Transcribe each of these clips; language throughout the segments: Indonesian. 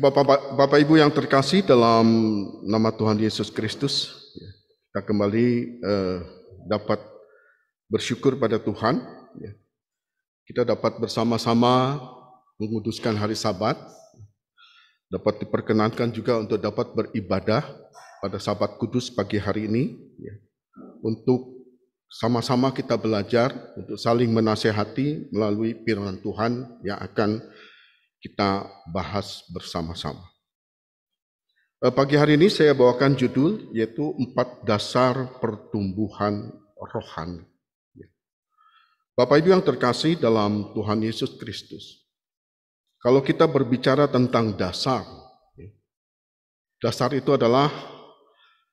Bapak, Bapak Ibu yang terkasih dalam nama Tuhan Yesus Kristus, ya, kita kembali eh, dapat bersyukur pada Tuhan. Ya. Kita dapat bersama-sama menguduskan hari Sabat, dapat diperkenankan juga untuk dapat beribadah pada Sabat Kudus pagi hari ini, ya. untuk sama-sama kita belajar, untuk saling menasehati melalui firman Tuhan yang akan kita bahas bersama-sama. Eh, pagi hari ini saya bawakan judul yaitu empat dasar pertumbuhan rohani. Ya. Bapak Ibu yang terkasih dalam Tuhan Yesus Kristus. Kalau kita berbicara tentang dasar, ya, dasar itu adalah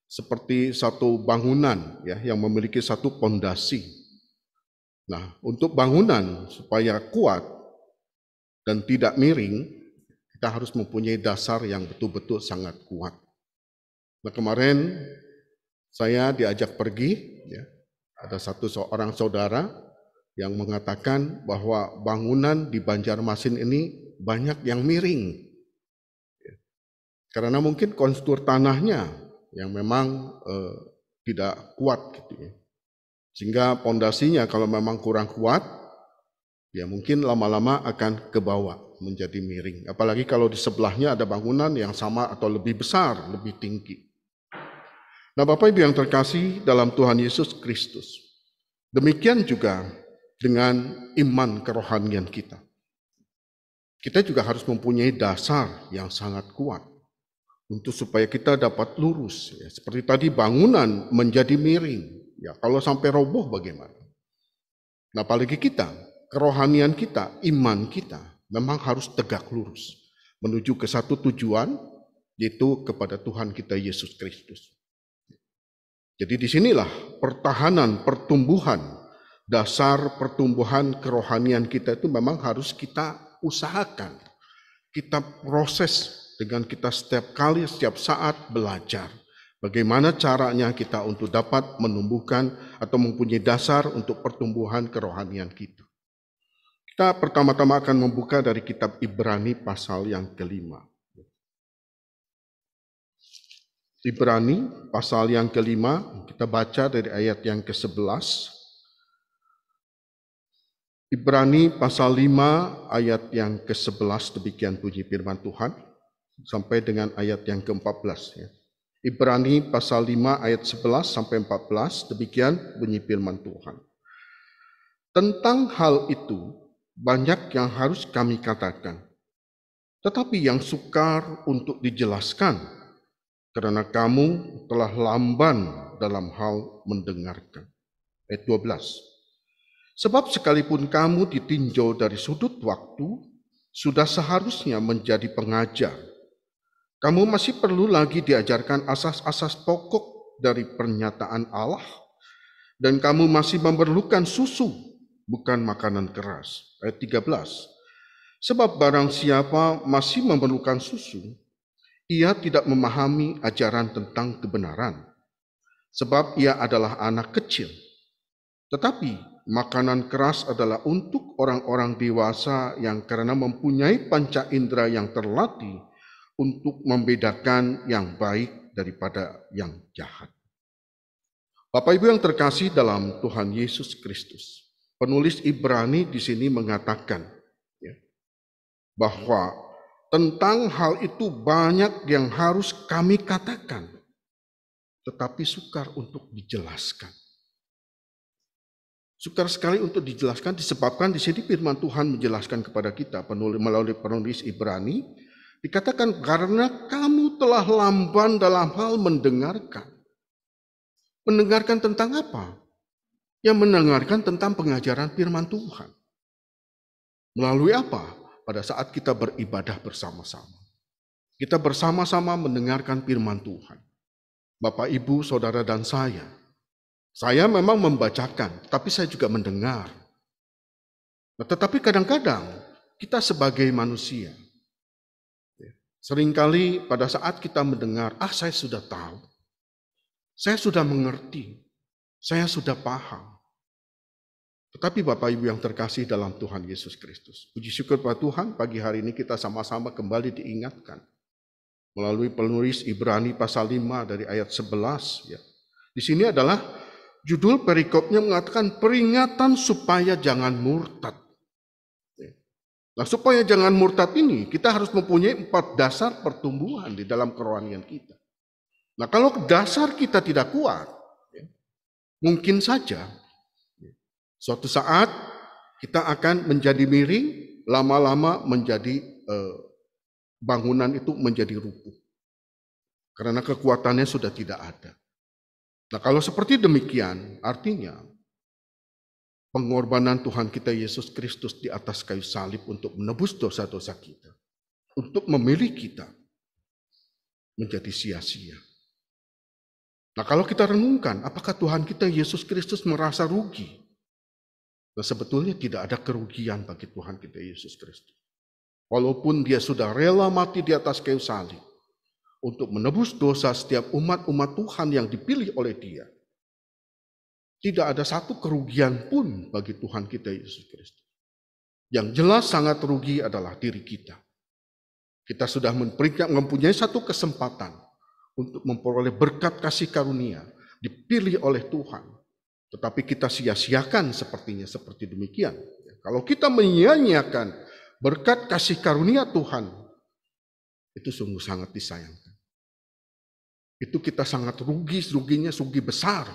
seperti satu bangunan ya yang memiliki satu pondasi. Nah, untuk bangunan supaya kuat dan tidak miring, kita harus mempunyai dasar yang betul-betul sangat kuat. Nah kemarin saya diajak pergi, ya, ada satu seorang saudara yang mengatakan bahwa bangunan di Banjarmasin ini banyak yang miring. Ya. Karena mungkin konstur tanahnya yang memang eh, tidak kuat gitu ya. Sehingga pondasinya kalau memang kurang kuat, ya mungkin lama-lama akan ke bawah menjadi miring. Apalagi kalau di sebelahnya ada bangunan yang sama atau lebih besar, lebih tinggi. Nah Bapak Ibu yang terkasih dalam Tuhan Yesus Kristus. Demikian juga dengan iman kerohanian kita. Kita juga harus mempunyai dasar yang sangat kuat untuk supaya kita dapat lurus. Ya, seperti tadi bangunan menjadi miring. Ya, kalau sampai roboh bagaimana? Nah, apalagi kita kerohanian kita, iman kita memang harus tegak lurus menuju ke satu tujuan yaitu kepada Tuhan kita Yesus Kristus. Jadi disinilah pertahanan, pertumbuhan, dasar pertumbuhan kerohanian kita itu memang harus kita usahakan. Kita proses dengan kita setiap kali, setiap saat belajar. Bagaimana caranya kita untuk dapat menumbuhkan atau mempunyai dasar untuk pertumbuhan kerohanian kita. Kita pertama-tama akan membuka dari kitab Ibrani pasal yang kelima. Ibrani pasal yang kelima, kita baca dari ayat yang ke-11. Ibrani pasal 5 ayat yang ke-11 demikian bunyi firman Tuhan sampai dengan ayat yang ke-14 ya. Ibrani pasal 5 ayat 11 sampai 14 demikian bunyi firman Tuhan. Tentang hal itu banyak yang harus kami katakan, tetapi yang sukar untuk dijelaskan, karena kamu telah lamban dalam hal mendengarkan. Ayat 12. Sebab sekalipun kamu ditinjau dari sudut waktu, sudah seharusnya menjadi pengajar. Kamu masih perlu lagi diajarkan asas-asas pokok dari pernyataan Allah, dan kamu masih memerlukan susu, bukan makanan keras ayat 13. Sebab barang siapa masih memerlukan susu, ia tidak memahami ajaran tentang kebenaran. Sebab ia adalah anak kecil. Tetapi makanan keras adalah untuk orang-orang dewasa yang karena mempunyai panca indera yang terlatih untuk membedakan yang baik daripada yang jahat. Bapak Ibu yang terkasih dalam Tuhan Yesus Kristus, penulis Ibrani di sini mengatakan ya, bahwa tentang hal itu banyak yang harus kami katakan, tetapi sukar untuk dijelaskan. Sukar sekali untuk dijelaskan disebabkan di sini firman Tuhan menjelaskan kepada kita penulis melalui penulis Ibrani dikatakan karena kamu telah lamban dalam hal mendengarkan. Mendengarkan tentang apa? yang mendengarkan tentang pengajaran firman Tuhan. Melalui apa? Pada saat kita beribadah bersama-sama. Kita bersama-sama mendengarkan firman Tuhan. Bapak, Ibu, Saudara, dan saya. Saya memang membacakan, tapi saya juga mendengar. Nah, tetapi kadang-kadang kita sebagai manusia, ya, seringkali pada saat kita mendengar, ah saya sudah tahu, saya sudah mengerti, saya sudah paham. Tetapi Bapak Ibu yang terkasih dalam Tuhan Yesus Kristus, puji syukur Pak Tuhan pagi hari ini kita sama-sama kembali diingatkan melalui penulis Ibrani pasal 5 dari ayat 11 ya. Di sini adalah judul perikopnya mengatakan peringatan supaya jangan murtad. Ya. Nah, supaya jangan murtad ini, kita harus mempunyai empat dasar pertumbuhan di dalam kerohanian kita. Nah, kalau dasar kita tidak kuat, ya, mungkin saja Suatu saat kita akan menjadi miring, lama-lama menjadi eh, bangunan itu menjadi rubuh. Karena kekuatannya sudah tidak ada. Nah, kalau seperti demikian, artinya pengorbanan Tuhan kita Yesus Kristus di atas kayu salib untuk menebus dosa-dosa kita, untuk memilih kita menjadi sia-sia. Nah, kalau kita renungkan, apakah Tuhan kita Yesus Kristus merasa rugi Nah, sebetulnya tidak ada kerugian bagi Tuhan kita Yesus Kristus. Walaupun dia sudah rela mati di atas kayu salib untuk menebus dosa setiap umat-umat Tuhan yang dipilih oleh dia. Tidak ada satu kerugian pun bagi Tuhan kita Yesus Kristus. Yang jelas sangat rugi adalah diri kita. Kita sudah mempunyai satu kesempatan untuk memperoleh berkat kasih karunia, dipilih oleh Tuhan, tetapi kita sia-siakan sepertinya seperti demikian. Kalau kita menyia-nyiakan berkat kasih karunia Tuhan, itu sungguh sangat disayangkan. Itu kita sangat rugi, ruginya rugi besar.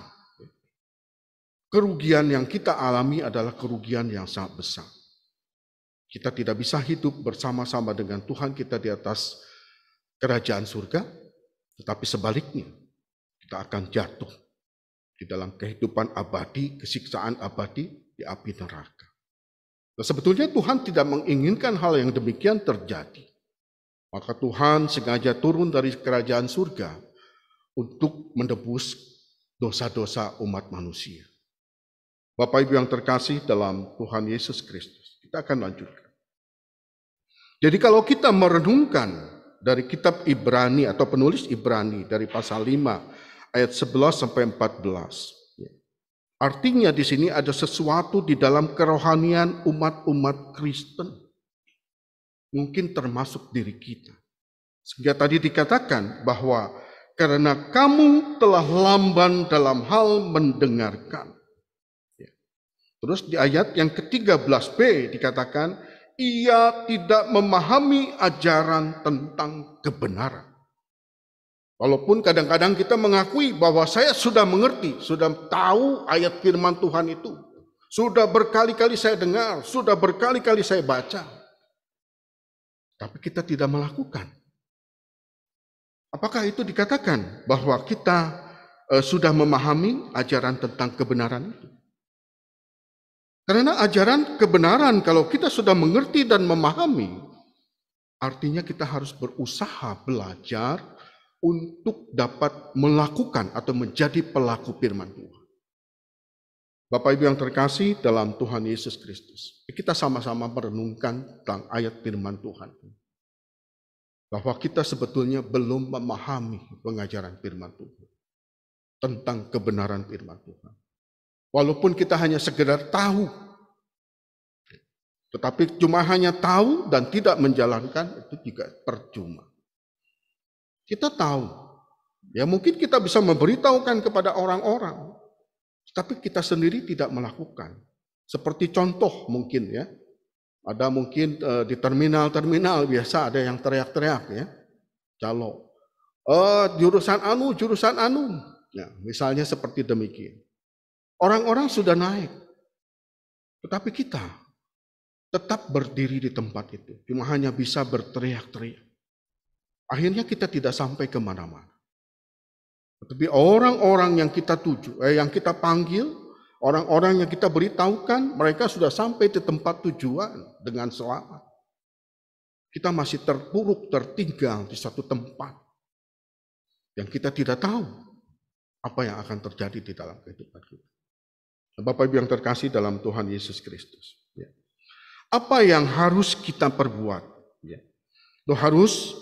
Kerugian yang kita alami adalah kerugian yang sangat besar. Kita tidak bisa hidup bersama-sama dengan Tuhan kita di atas kerajaan surga, tetapi sebaliknya kita akan jatuh di dalam kehidupan abadi, kesiksaan abadi di api neraka. Nah, sebetulnya Tuhan tidak menginginkan hal yang demikian terjadi. Maka Tuhan sengaja turun dari kerajaan surga untuk menebus dosa-dosa umat manusia. Bapak Ibu yang terkasih dalam Tuhan Yesus Kristus. Kita akan lanjutkan. Jadi kalau kita merenungkan dari kitab Ibrani atau penulis Ibrani dari pasal 5 ayat 11 sampai 14. Artinya di sini ada sesuatu di dalam kerohanian umat-umat Kristen. Mungkin termasuk diri kita. Sehingga tadi dikatakan bahwa karena kamu telah lamban dalam hal mendengarkan. Ya. Terus di ayat yang ke-13b dikatakan, ia tidak memahami ajaran tentang kebenaran. Walaupun kadang-kadang kita mengakui bahwa saya sudah mengerti, sudah tahu ayat firman Tuhan itu. Sudah berkali-kali saya dengar, sudah berkali-kali saya baca. Tapi kita tidak melakukan. Apakah itu dikatakan bahwa kita e, sudah memahami ajaran tentang kebenaran itu? Karena ajaran kebenaran kalau kita sudah mengerti dan memahami, artinya kita harus berusaha belajar untuk dapat melakukan atau menjadi pelaku firman Tuhan. Bapak Ibu yang terkasih dalam Tuhan Yesus Kristus, kita sama-sama merenungkan tentang ayat firman Tuhan. Bahwa kita sebetulnya belum memahami pengajaran firman Tuhan. Tentang kebenaran firman Tuhan. Walaupun kita hanya sekedar tahu tetapi cuma hanya tahu dan tidak menjalankan itu juga percuma. Kita tahu. Ya mungkin kita bisa memberitahukan kepada orang-orang. Tapi kita sendiri tidak melakukan. Seperti contoh mungkin ya. Ada mungkin uh, di terminal-terminal biasa ada yang teriak-teriak ya. Calo. Uh, jurusan anu, jurusan anu. Ya, misalnya seperti demikian. Orang-orang sudah naik. Tetapi kita tetap berdiri di tempat itu. Cuma hanya bisa berteriak-teriak. Akhirnya kita tidak sampai kemana-mana. Tetapi orang-orang yang kita tuju, eh, yang kita panggil, orang-orang yang kita beritahukan, mereka sudah sampai di tempat tujuan dengan selamat. Kita masih terpuruk, tertinggal di satu tempat yang kita tidak tahu apa yang akan terjadi di dalam kehidupan kita. Bapak Ibu yang terkasih dalam Tuhan Yesus Kristus. Ya. Apa yang harus kita perbuat? Lo ya? harus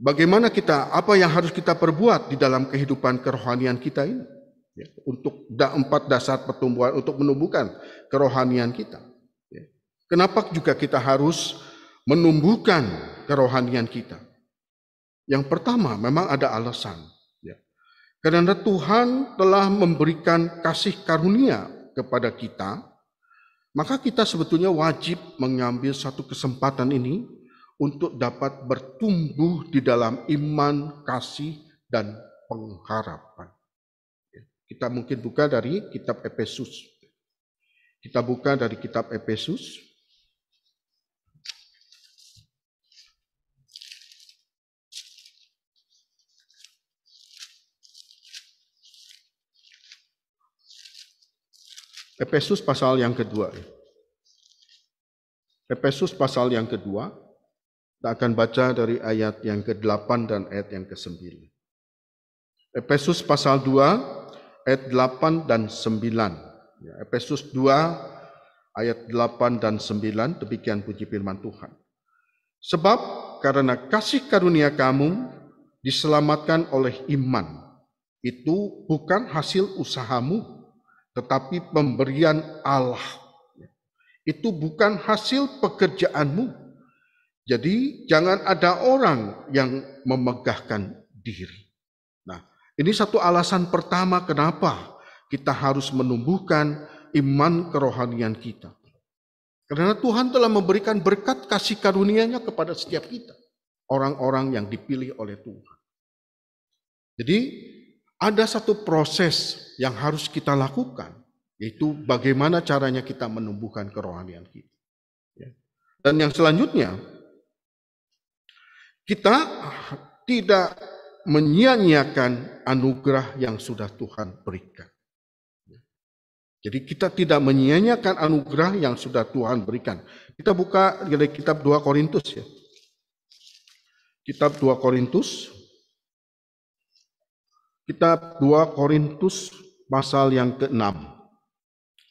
Bagaimana kita, apa yang harus kita perbuat di dalam kehidupan kerohanian kita ini? Ya, untuk da, empat dasar pertumbuhan, untuk menumbuhkan kerohanian kita. Ya. Kenapa juga kita harus menumbuhkan kerohanian kita? Yang pertama memang ada alasan. Ya. Karena Tuhan telah memberikan kasih karunia kepada kita, maka kita sebetulnya wajib mengambil satu kesempatan ini untuk dapat bertumbuh di dalam iman, kasih, dan pengharapan. Ya, kita mungkin buka dari kitab Efesus. Kita buka dari kitab Efesus. Efesus pasal yang kedua. Efesus pasal yang kedua, kita akan baca dari ayat yang ke-8 dan ayat yang ke-9. Efesus pasal 2 ayat 8 dan 9. Ya, Efesus 2 ayat 8 dan 9 demikian puji firman Tuhan. Sebab karena kasih karunia kamu diselamatkan oleh iman. Itu bukan hasil usahamu, tetapi pemberian Allah. Ya, itu bukan hasil pekerjaanmu, jadi jangan ada orang yang memegahkan diri. Nah, ini satu alasan pertama kenapa kita harus menumbuhkan iman kerohanian kita. Karena Tuhan telah memberikan berkat kasih karunia-Nya kepada setiap kita, orang-orang yang dipilih oleh Tuhan. Jadi, ada satu proses yang harus kita lakukan, yaitu bagaimana caranya kita menumbuhkan kerohanian kita. Ya. Dan yang selanjutnya, kita tidak menyia-nyiakan anugerah yang sudah Tuhan berikan. Jadi kita tidak menyia-nyiakan anugerah yang sudah Tuhan berikan. Kita buka dari kitab 2 Korintus ya. Kitab 2 Korintus. Kitab 2 Korintus pasal yang ke-6.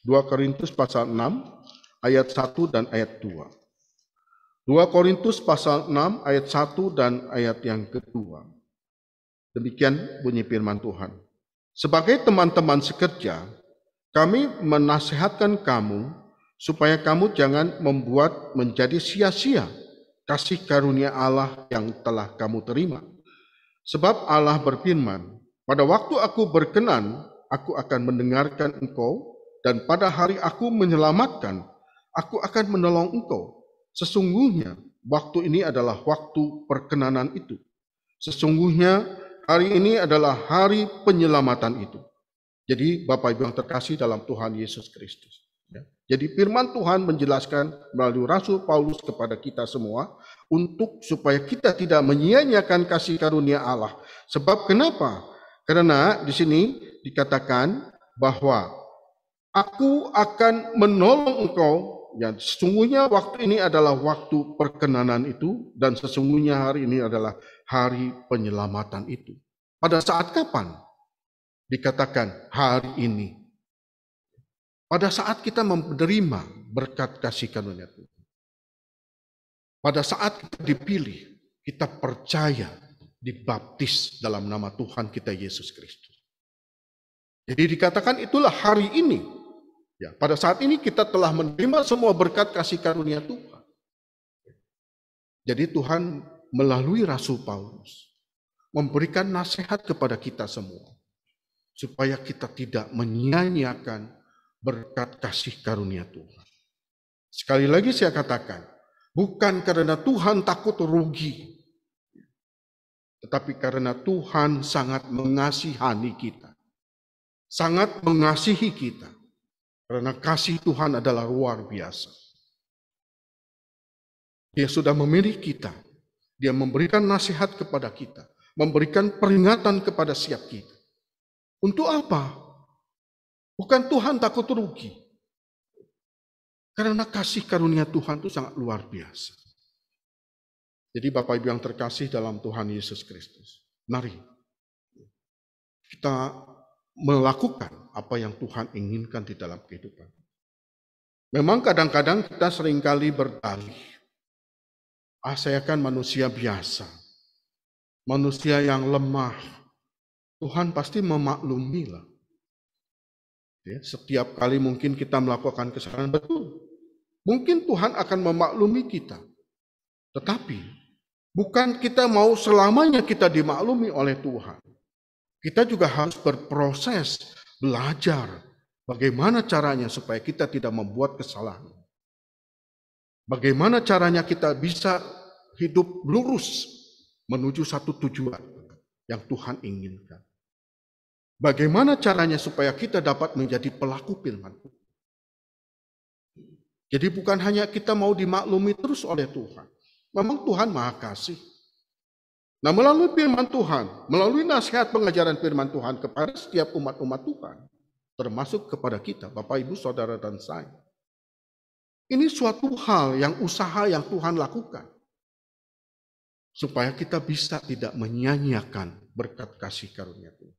2 Korintus pasal 6 ayat 1 dan ayat 2. 2 Korintus pasal 6 ayat 1 dan ayat yang kedua. Demikian bunyi firman Tuhan. Sebagai teman-teman sekerja, kami menasehatkan kamu supaya kamu jangan membuat menjadi sia-sia kasih karunia Allah yang telah kamu terima. Sebab Allah berfirman, pada waktu aku berkenan, aku akan mendengarkan engkau, dan pada hari aku menyelamatkan, aku akan menolong engkau, Sesungguhnya waktu ini adalah waktu perkenanan itu. Sesungguhnya hari ini adalah hari penyelamatan itu. Jadi Bapak Ibu yang terkasih dalam Tuhan Yesus Kristus. Ya. Jadi firman Tuhan menjelaskan melalui Rasul Paulus kepada kita semua untuk supaya kita tidak menyia-nyiakan kasih karunia Allah. Sebab kenapa? Karena di sini dikatakan bahwa aku akan menolong engkau ya sesungguhnya waktu ini adalah waktu perkenanan itu dan sesungguhnya hari ini adalah hari penyelamatan itu. Pada saat kapan? Dikatakan hari ini. Pada saat kita menerima berkat kasih karunia Tuhan. Pada saat kita dipilih, kita percaya dibaptis dalam nama Tuhan kita Yesus Kristus. Jadi dikatakan itulah hari ini Ya, pada saat ini kita telah menerima semua berkat kasih karunia Tuhan. Jadi Tuhan melalui Rasul Paulus memberikan nasihat kepada kita semua supaya kita tidak menyia-nyiakan berkat kasih karunia Tuhan. Sekali lagi saya katakan, bukan karena Tuhan takut rugi, tetapi karena Tuhan sangat mengasihani kita, sangat mengasihi kita karena kasih Tuhan adalah luar biasa. Dia sudah memilih kita. Dia memberikan nasihat kepada kita. Memberikan peringatan kepada siap kita. Untuk apa? Bukan Tuhan takut rugi. Karena kasih karunia Tuhan itu sangat luar biasa. Jadi Bapak Ibu yang terkasih dalam Tuhan Yesus Kristus. Mari kita melakukan apa yang Tuhan inginkan di dalam kehidupan. Memang kadang-kadang kita seringkali berdalih, ah saya kan manusia biasa, manusia yang lemah, Tuhan pasti memaklumi lah. Ya, setiap kali mungkin kita melakukan kesalahan, betul. Mungkin Tuhan akan memaklumi kita. Tetapi, bukan kita mau selamanya kita dimaklumi oleh Tuhan. Kita juga harus berproses belajar bagaimana caranya supaya kita tidak membuat kesalahan. Bagaimana caranya kita bisa hidup lurus menuju satu tujuan yang Tuhan inginkan. Bagaimana caranya supaya kita dapat menjadi pelaku firman Jadi bukan hanya kita mau dimaklumi terus oleh Tuhan. Memang Tuhan maha kasih. Nah melalui firman Tuhan, melalui nasihat pengajaran firman Tuhan kepada setiap umat-umat Tuhan, termasuk kepada kita, Bapak, Ibu, Saudara, dan saya. Ini suatu hal yang usaha yang Tuhan lakukan. Supaya kita bisa tidak menyanyiakan berkat kasih karunia Tuhan.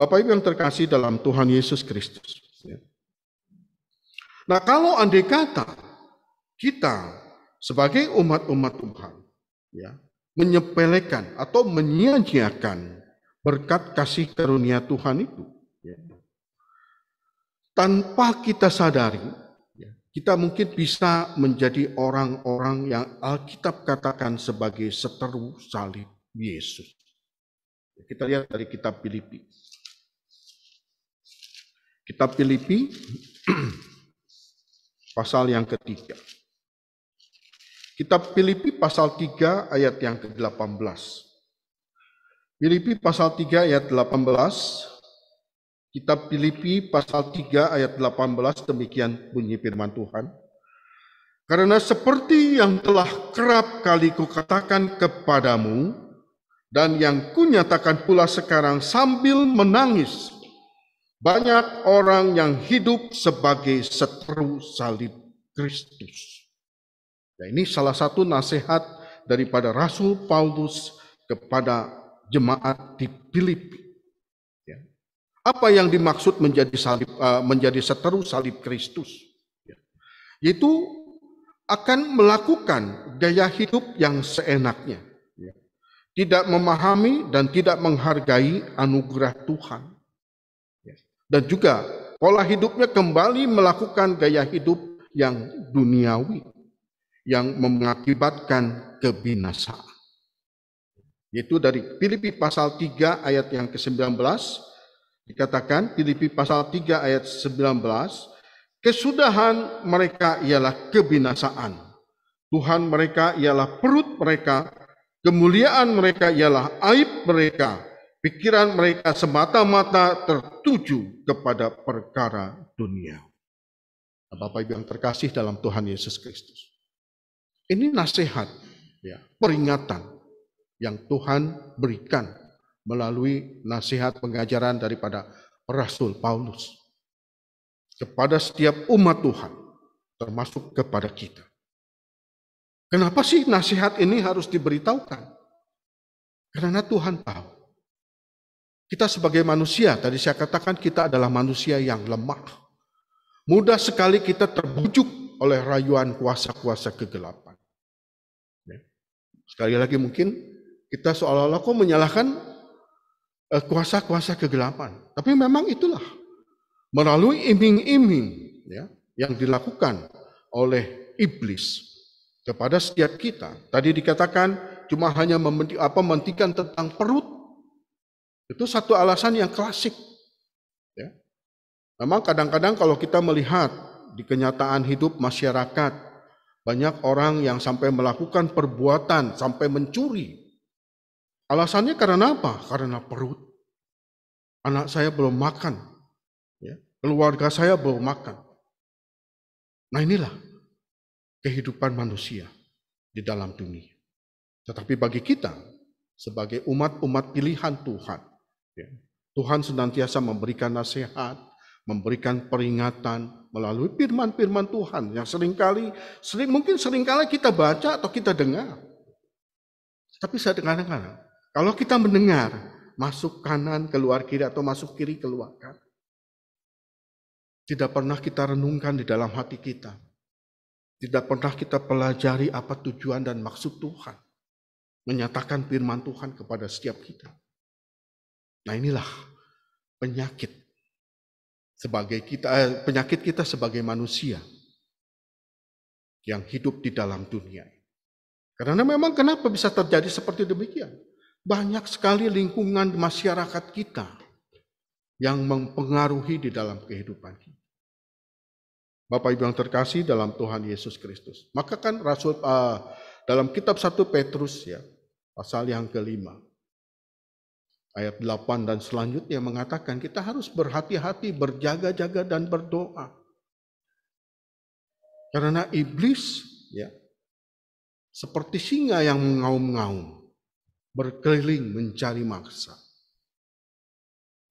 Bapak Ibu yang terkasih dalam Tuhan Yesus Kristus. Ya. Nah kalau andai kata kita sebagai umat-umat Tuhan, ya, menyepelekan atau menyia-nyiakan berkat kasih karunia Tuhan itu. Ya. Tanpa kita sadari, ya, kita mungkin bisa menjadi orang-orang yang Alkitab katakan sebagai seteru salib Yesus. Ya, kita lihat dari kitab Filipi. Kitab Filipi pasal yang ketiga. Kitab Filipi pasal 3 ayat yang ke-18. Filipi pasal 3 ayat 18. Kitab Filipi pasal 3 ayat 18 demikian bunyi firman Tuhan. Karena seperti yang telah kerap kali kukatakan kepadamu dan yang kunyatakan pula sekarang sambil menangis banyak orang yang hidup sebagai seteru salib Kristus. Ya, ini salah satu nasihat daripada Rasul Paulus kepada jemaat di Filipi. Ya. Apa yang dimaksud menjadi salib, eh, menjadi seteru salib Kristus? Ya. Yaitu akan melakukan gaya hidup yang seenaknya, ya. tidak memahami dan tidak menghargai anugerah Tuhan, ya. dan juga pola hidupnya kembali melakukan gaya hidup yang duniawi yang mengakibatkan kebinasaan. Yaitu dari Filipi pasal 3 ayat yang ke-19 dikatakan Filipi pasal 3 ayat 19 kesudahan mereka ialah kebinasaan. Tuhan mereka ialah perut mereka, kemuliaan mereka ialah aib mereka, pikiran mereka semata-mata tertuju kepada perkara dunia. Bapak Ibu yang terkasih dalam Tuhan Yesus Kristus. Ini nasihat, ya, peringatan yang Tuhan berikan melalui nasihat pengajaran daripada Rasul Paulus kepada setiap umat Tuhan, termasuk kepada kita. Kenapa sih nasihat ini harus diberitahukan? Karena Tuhan tahu. Kita sebagai manusia, tadi saya katakan kita adalah manusia yang lemah. Mudah sekali kita terbujuk oleh rayuan kuasa-kuasa kegelapan. Sekali lagi mungkin kita seolah-olah kok menyalahkan eh, kuasa-kuasa kegelapan. Tapi memang itulah melalui iming-iming ya, yang dilakukan oleh iblis kepada setiap kita. Tadi dikatakan cuma hanya mementi, apa, mentikan tentang perut. Itu satu alasan yang klasik. Ya. Memang kadang-kadang kalau kita melihat di kenyataan hidup masyarakat banyak orang yang sampai melakukan perbuatan, sampai mencuri. Alasannya karena apa? Karena perut. Anak saya belum makan. Ya, keluarga saya belum makan. Nah inilah kehidupan manusia di dalam dunia. Tetapi bagi kita, sebagai umat-umat pilihan Tuhan, ya, Tuhan senantiasa memberikan nasihat, memberikan peringatan melalui firman-firman Tuhan yang seringkali sering mungkin seringkali kita baca atau kita dengar. Tapi saya dengar-dengar, kalau kita mendengar masuk kanan keluar kiri atau masuk kiri keluar kanan, tidak pernah kita renungkan di dalam hati kita. Tidak pernah kita pelajari apa tujuan dan maksud Tuhan. Menyatakan firman Tuhan kepada setiap kita. Nah inilah penyakit sebagai kita eh, penyakit kita sebagai manusia yang hidup di dalam dunia. Karena memang kenapa bisa terjadi seperti demikian? Banyak sekali lingkungan masyarakat kita yang mempengaruhi di dalam kehidupan kita. Bapak Ibu yang terkasih dalam Tuhan Yesus Kristus. Maka kan Rasul uh, dalam kitab 1 Petrus ya, pasal yang kelima ayat 8 dan selanjutnya mengatakan kita harus berhati-hati, berjaga-jaga dan berdoa. Karena iblis ya seperti singa yang mengaum-ngaum berkeliling mencari mangsa.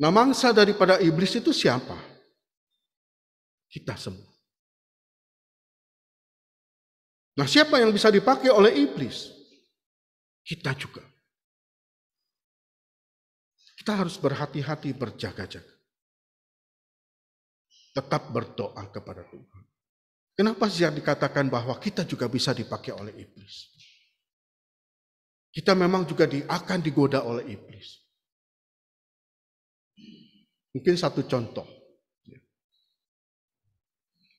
Nah mangsa daripada iblis itu siapa? Kita semua. Nah siapa yang bisa dipakai oleh iblis? Kita juga. Kita harus berhati-hati berjaga-jaga. Tetap berdoa kepada Tuhan. Kenapa sih yang dikatakan bahwa kita juga bisa dipakai oleh iblis? Kita memang juga di, akan digoda oleh iblis. Mungkin satu contoh. Ya.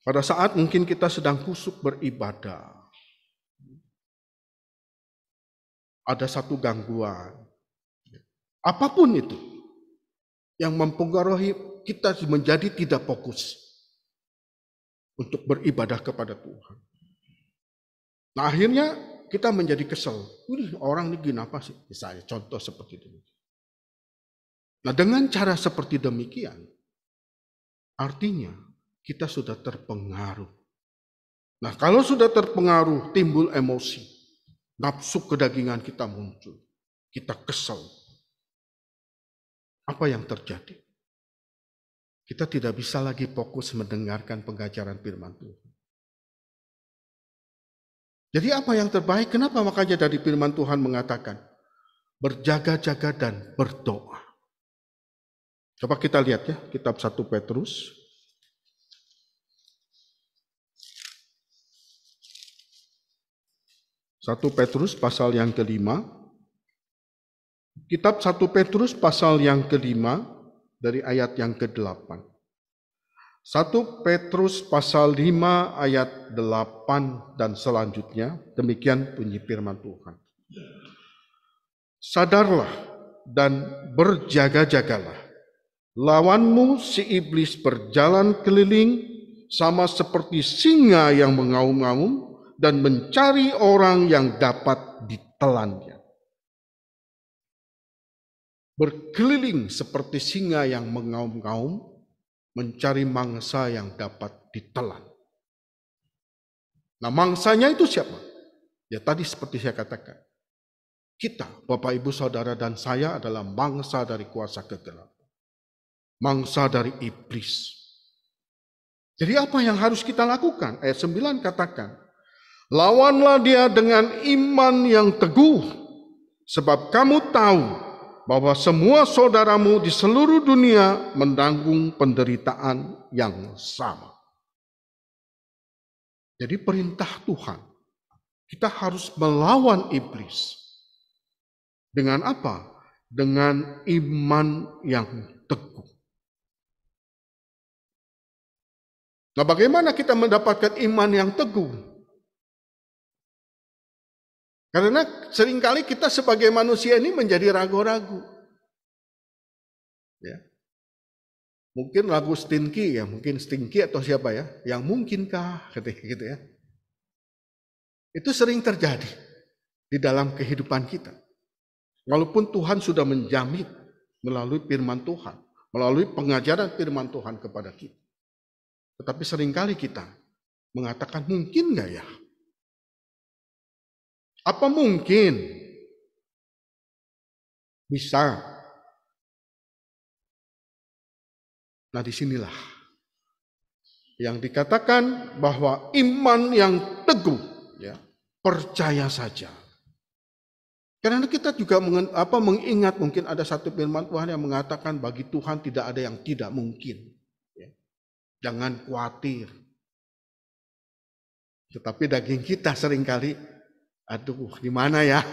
Pada saat mungkin kita sedang kusuk beribadah, ada satu gangguan. Apapun itu yang mempengaruhi kita menjadi tidak fokus untuk beribadah kepada Tuhan. Nah akhirnya kita menjadi kesel. Wih orang ini kenapa sih? Misalnya contoh seperti itu. Nah dengan cara seperti demikian, artinya kita sudah terpengaruh. Nah kalau sudah terpengaruh timbul emosi. Nafsu kedagingan kita muncul. Kita kesel, apa yang terjadi? Kita tidak bisa lagi fokus mendengarkan pengajaran firman Tuhan. Jadi apa yang terbaik? Kenapa makanya dari firman Tuhan mengatakan berjaga-jaga dan berdoa. Coba kita lihat ya, kitab 1 Petrus Satu Petrus pasal yang kelima, Kitab 1 Petrus pasal yang kelima dari ayat yang ke-8. 1 Petrus pasal 5 ayat 8 dan selanjutnya, demikian bunyi firman Tuhan. Sadarlah dan berjaga-jagalah. Lawanmu si iblis berjalan keliling sama seperti singa yang mengaum-ngaum dan mencari orang yang dapat ditelannya berkeliling seperti singa yang mengaum-ngaum, mencari mangsa yang dapat ditelan. Nah mangsanya itu siapa? Ya tadi seperti saya katakan, kita, Bapak Ibu Saudara dan saya adalah mangsa dari kuasa kegelapan. Mangsa dari iblis. Jadi apa yang harus kita lakukan? Ayat 9 katakan, Lawanlah dia dengan iman yang teguh, sebab kamu tahu bahwa semua saudaramu di seluruh dunia mendanggung penderitaan yang sama. Jadi perintah Tuhan, kita harus melawan iblis. Dengan apa? Dengan iman yang teguh. Nah, bagaimana kita mendapatkan iman yang teguh? Karena seringkali kita sebagai manusia ini menjadi ragu-ragu. Ya. Mungkin lagu Stinky ya, mungkin Stinky atau siapa ya, yang mungkinkah ketika gitu ya. Itu sering terjadi di dalam kehidupan kita. Walaupun Tuhan sudah menjamin melalui firman Tuhan, melalui pengajaran firman Tuhan kepada kita. Tetapi seringkali kita mengatakan mungkin nggak ya apa mungkin? Bisa. Nah disinilah yang dikatakan bahwa iman yang teguh, ya, percaya saja. Karena kita juga mengen, mengingat mungkin ada satu firman Tuhan yang mengatakan bagi Tuhan tidak ada yang tidak mungkin. Ya. Jangan khawatir. Tetapi daging kita seringkali Aduh, gimana ya?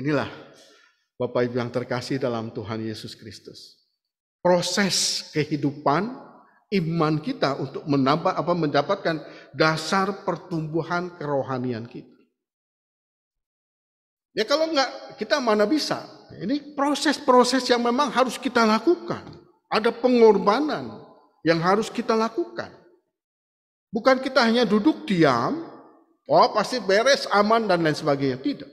Inilah Bapak Ibu yang terkasih dalam Tuhan Yesus Kristus. Proses kehidupan iman kita untuk menambah apa mendapatkan dasar pertumbuhan kerohanian kita. Ya kalau enggak kita mana bisa. Ini proses-proses yang memang harus kita lakukan. Ada pengorbanan yang harus kita lakukan. Bukan kita hanya duduk diam, Oh pasti beres, aman dan lain sebagainya. Tidak.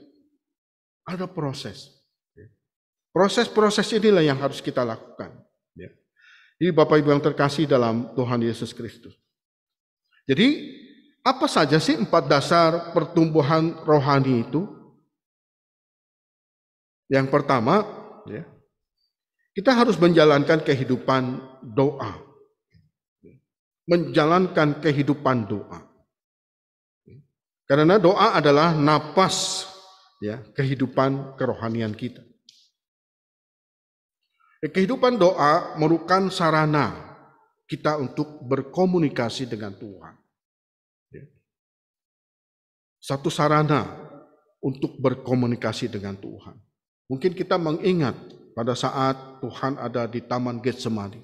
Ada proses. Proses-proses inilah yang harus kita lakukan. Ya. Ini Bapak Ibu yang terkasih dalam Tuhan Yesus Kristus. Jadi apa saja sih empat dasar pertumbuhan rohani itu? Yang pertama, ya, kita harus menjalankan kehidupan doa. Menjalankan kehidupan doa. Karena doa adalah napas ya kehidupan kerohanian kita. Kehidupan doa merupakan sarana kita untuk berkomunikasi dengan Tuhan. Ya. Satu sarana untuk berkomunikasi dengan Tuhan. Mungkin kita mengingat pada saat Tuhan ada di Taman Getsemani.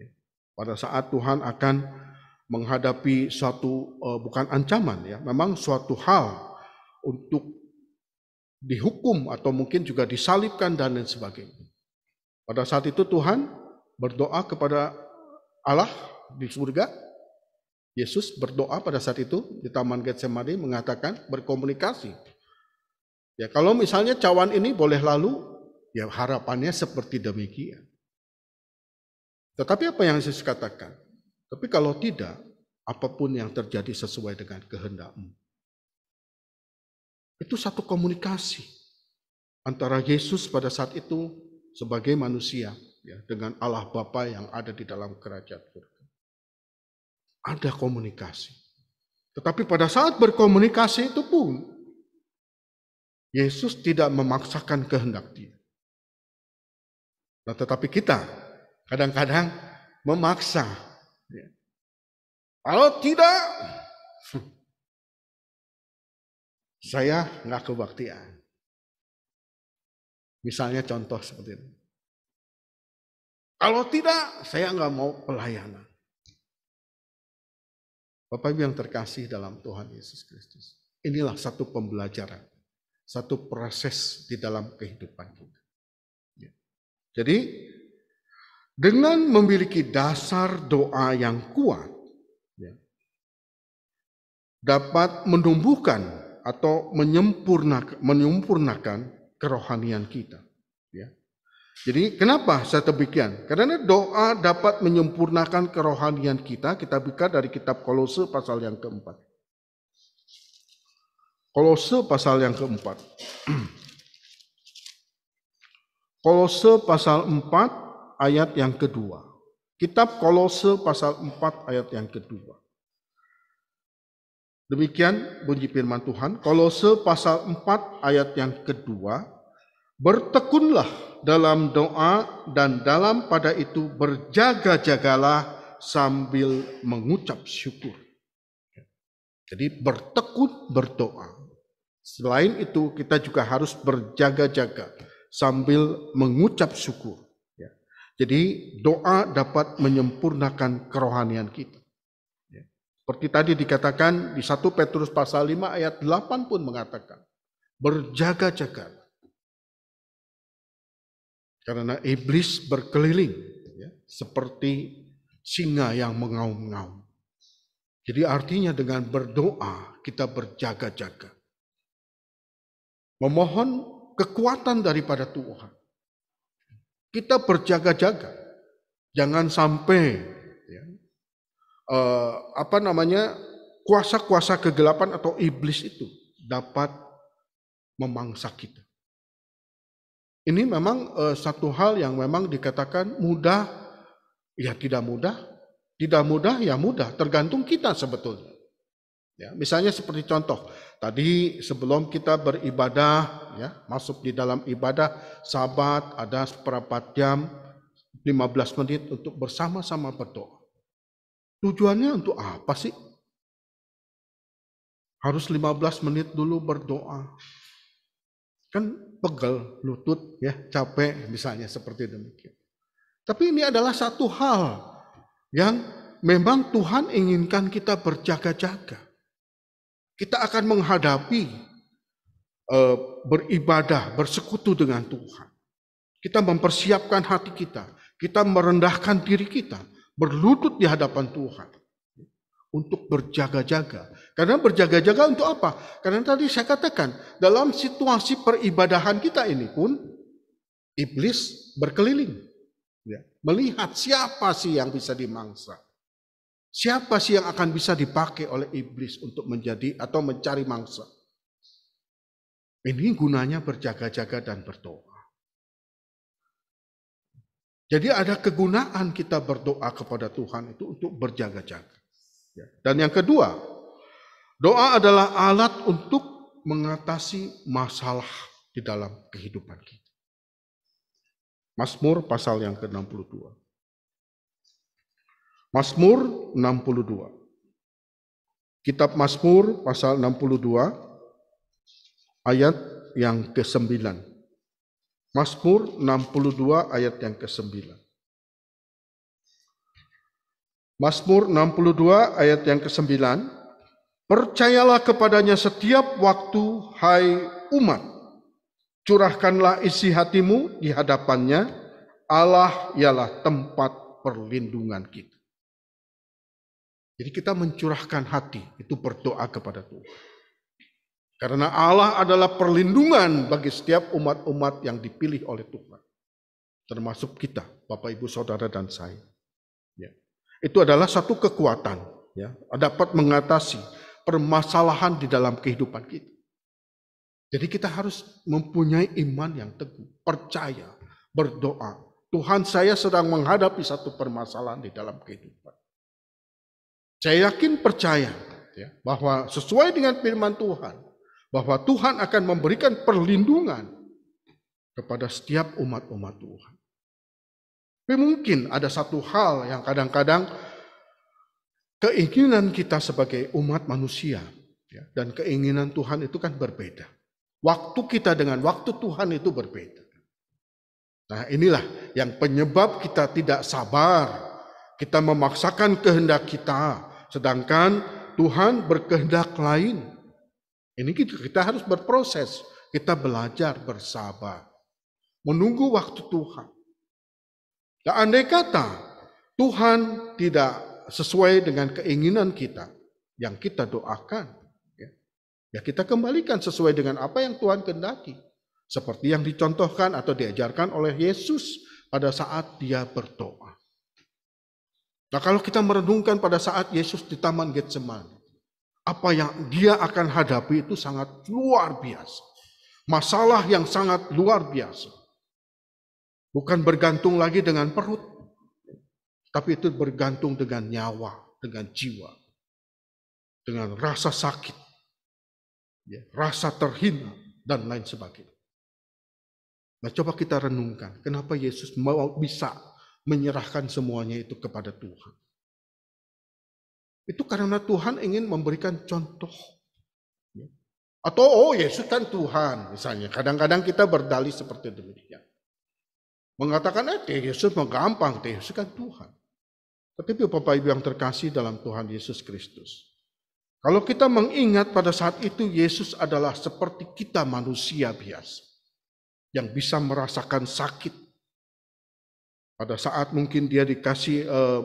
Ya. Pada saat Tuhan akan menghadapi suatu uh, bukan ancaman ya, memang suatu hal untuk dihukum atau mungkin juga disalibkan dan lain sebagainya. Pada saat itu Tuhan berdoa kepada Allah di surga. Yesus berdoa pada saat itu di Taman Getsemani mengatakan berkomunikasi. Ya kalau misalnya cawan ini boleh lalu, ya harapannya seperti demikian. Tetapi apa yang Yesus katakan? Tapi kalau tidak, apapun yang terjadi sesuai dengan kehendakmu. Itu satu komunikasi antara Yesus pada saat itu sebagai manusia ya, dengan Allah Bapa yang ada di dalam kerajaan surga. Ada komunikasi. Tetapi pada saat berkomunikasi itu pun Yesus tidak memaksakan kehendak dia. Nah, tetapi kita kadang-kadang memaksa kalau tidak, saya nggak kebaktian. Misalnya contoh seperti ini. Kalau tidak, saya nggak mau pelayanan. Bapak Ibu yang terkasih dalam Tuhan Yesus Kristus. Inilah satu pembelajaran, satu proses di dalam kehidupan kita. Ya. Jadi, dengan memiliki dasar doa yang kuat, dapat menumbuhkan atau menyempurnakan, menyempurnakan kerohanian kita. Ya. Jadi kenapa saya demikian? Karena doa dapat menyempurnakan kerohanian kita. Kita buka dari kitab Kolose pasal yang keempat. Kolose pasal yang keempat. Kolose pasal 4 ayat yang kedua. Kitab Kolose pasal 4 ayat yang kedua. Demikian bunyi firman Tuhan. Kolose pasal 4 ayat yang kedua. Bertekunlah dalam doa dan dalam pada itu berjaga-jagalah sambil mengucap syukur. Jadi bertekun berdoa. Selain itu kita juga harus berjaga-jaga sambil mengucap syukur. Ya. Jadi doa dapat menyempurnakan kerohanian kita. Seperti tadi dikatakan di 1 Petrus pasal 5 ayat 8 pun mengatakan, berjaga-jaga. Karena iblis berkeliling ya, seperti singa yang mengaum-ngaum. Jadi artinya dengan berdoa kita berjaga-jaga. Memohon kekuatan daripada Tuhan. Kita berjaga-jaga. Jangan sampai uh, apa namanya kuasa-kuasa kegelapan atau iblis itu dapat memangsa kita. Ini memang uh, satu hal yang memang dikatakan mudah, ya tidak mudah, tidak mudah ya mudah, tergantung kita sebetulnya. Ya, misalnya seperti contoh, tadi sebelum kita beribadah, ya, masuk di dalam ibadah sabat ada seperempat jam, 15 menit untuk bersama-sama berdoa. Tujuannya untuk apa sih? Harus 15 menit dulu berdoa. Kan pegel lutut ya, capek misalnya seperti demikian. Tapi ini adalah satu hal yang memang Tuhan inginkan kita berjaga-jaga. Kita akan menghadapi e, beribadah, bersekutu dengan Tuhan. Kita mempersiapkan hati kita, kita merendahkan diri kita, berlutut di hadapan Tuhan untuk berjaga-jaga. Karena berjaga-jaga untuk apa? Karena tadi saya katakan, dalam situasi peribadahan kita ini pun, iblis berkeliling. Ya, melihat siapa sih yang bisa dimangsa. Siapa sih yang akan bisa dipakai oleh iblis untuk menjadi atau mencari mangsa. Ini gunanya berjaga-jaga dan berdoa. Jadi ada kegunaan kita berdoa kepada Tuhan itu untuk berjaga-jaga. Ya. Dan yang kedua, doa adalah alat untuk mengatasi masalah di dalam kehidupan kita. Masmur pasal yang ke-62. Mazmur 62. Kitab Masmur pasal 62 ayat yang ke-9. Mazmur 62 ayat yang ke-9. Mazmur 62 ayat yang ke-9, Percayalah kepadanya setiap waktu, hai umat. Curahkanlah isi hatimu di hadapannya, Allah ialah tempat perlindungan kita. Jadi kita mencurahkan hati, itu berdoa kepada Tuhan. Karena Allah adalah perlindungan bagi setiap umat-umat yang dipilih oleh Tuhan. Termasuk kita, Bapak, Ibu, Saudara, dan saya. Ya. Itu adalah satu kekuatan. Ya. Dapat mengatasi permasalahan di dalam kehidupan kita. Jadi kita harus mempunyai iman yang teguh, percaya, berdoa. Tuhan saya sedang menghadapi satu permasalahan di dalam kehidupan. Saya yakin percaya ya, bahwa sesuai dengan firman Tuhan, bahwa Tuhan akan memberikan perlindungan kepada setiap umat-umat Tuhan. Tapi mungkin ada satu hal yang kadang-kadang keinginan kita sebagai umat manusia ya, dan keinginan Tuhan itu kan berbeda. Waktu kita dengan waktu Tuhan itu berbeda. Nah inilah yang penyebab kita tidak sabar. Kita memaksakan kehendak kita. Sedangkan Tuhan berkehendak lain. Ini kita, kita harus berproses. Kita belajar bersabar. Menunggu waktu Tuhan. Dan nah, andai kata Tuhan tidak sesuai dengan keinginan kita yang kita doakan, ya, ya kita kembalikan sesuai dengan apa yang Tuhan kehendaki. Seperti yang dicontohkan atau diajarkan oleh Yesus pada saat dia berdoa. Nah kalau kita merenungkan pada saat Yesus di Taman Getsemani. Apa yang dia akan hadapi itu sangat luar biasa. Masalah yang sangat luar biasa. Bukan bergantung lagi dengan perut, tapi itu bergantung dengan nyawa, dengan jiwa, dengan rasa sakit, ya, rasa terhina, dan lain sebagainya. Nah, coba kita renungkan, kenapa Yesus mau bisa menyerahkan semuanya itu kepada Tuhan. Itu karena Tuhan ingin memberikan contoh. Ya. Atau oh Yesus kan Tuhan misalnya. Kadang-kadang kita berdalih seperti demikian. Mengatakan eh Yesus menggampang, Yesus kan Tuhan. Tetapi Bapak Ibu yang terkasih dalam Tuhan Yesus Kristus. Kalau kita mengingat pada saat itu Yesus adalah seperti kita manusia biasa. Yang bisa merasakan sakit. Pada saat mungkin dia dikasih eh,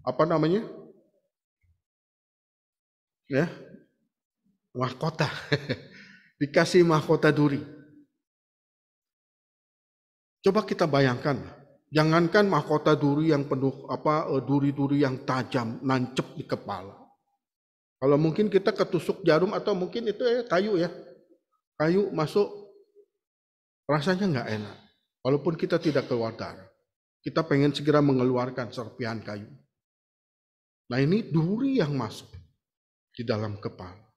apa namanya ya mahkota dikasih mahkota duri coba kita bayangkan jangankan mahkota duri yang penuh apa eh, duri-duri yang tajam nancep di kepala kalau mungkin kita ketusuk jarum atau mungkin itu ya kayu ya. Kayu masuk rasanya nggak enak. Walaupun kita tidak keluar darah. Kita pengen segera mengeluarkan serpihan kayu. Nah ini duri yang masuk di dalam kepala.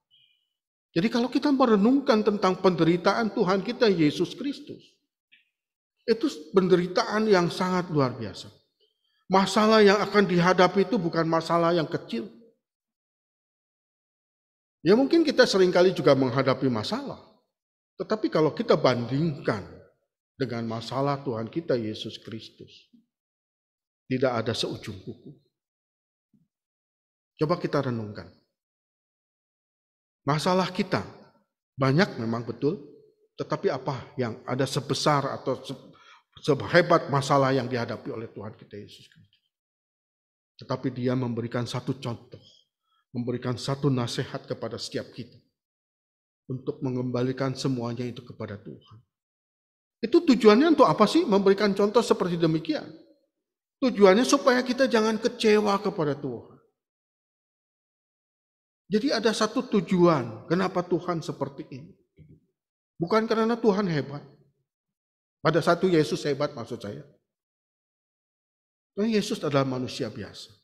Jadi kalau kita merenungkan tentang penderitaan Tuhan kita Yesus Kristus, itu penderitaan yang sangat luar biasa. Masalah yang akan dihadapi itu bukan masalah yang kecil. Ya mungkin kita seringkali juga menghadapi masalah. Tetapi kalau kita bandingkan dengan masalah Tuhan kita Yesus Kristus, tidak ada seujung kuku. Coba kita renungkan. Masalah kita banyak memang betul, tetapi apa yang ada sebesar atau sehebat masalah yang dihadapi oleh Tuhan kita Yesus Kristus. Tetapi dia memberikan satu contoh, memberikan satu nasihat kepada setiap kita untuk mengembalikan semuanya itu kepada Tuhan. Itu tujuannya untuk apa sih memberikan contoh seperti demikian? Tujuannya supaya kita jangan kecewa kepada Tuhan. Jadi ada satu tujuan kenapa Tuhan seperti ini. Bukan karena Tuhan hebat. Pada satu Yesus hebat maksud saya. Tuhan Yesus adalah manusia biasa.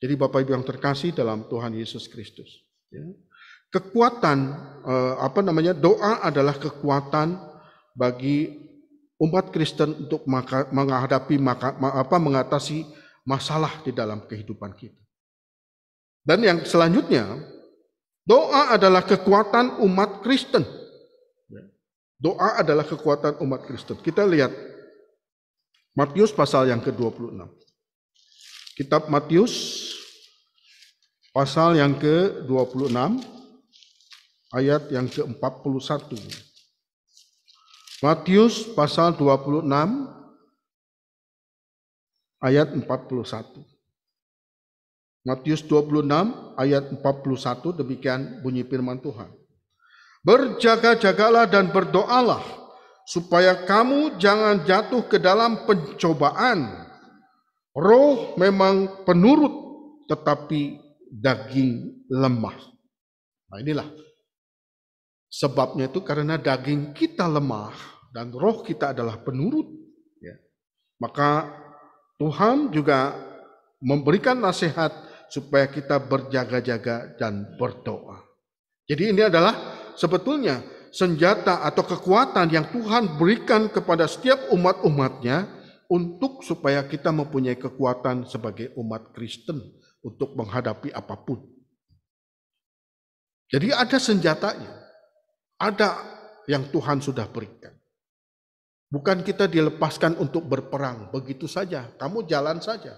Jadi Bapak Ibu yang terkasih dalam Tuhan Yesus Kristus. Ya. Kekuatan, eh, apa namanya, doa adalah kekuatan bagi umat Kristen untuk menghadapi, apa, mengatasi masalah di dalam kehidupan kita. Dan yang selanjutnya, Doa adalah kekuatan umat Kristen. Doa adalah kekuatan umat Kristen. Kita lihat Matius pasal yang ke-26. Kitab Matius pasal yang ke-26 ayat yang ke-41. Matius pasal 26 ayat 41. Matius 26 ayat 41 demikian bunyi firman Tuhan. Berjaga-jagalah dan berdoalah supaya kamu jangan jatuh ke dalam pencobaan. Roh memang penurut tetapi daging lemah. Nah inilah sebabnya itu karena daging kita lemah dan roh kita adalah penurut. Ya. Maka Tuhan juga memberikan nasihat supaya kita berjaga-jaga dan berdoa. Jadi ini adalah sebetulnya senjata atau kekuatan yang Tuhan berikan kepada setiap umat-umatnya untuk supaya kita mempunyai kekuatan sebagai umat Kristen untuk menghadapi apapun. Jadi ada senjatanya. Ada yang Tuhan sudah berikan. Bukan kita dilepaskan untuk berperang begitu saja, kamu jalan saja.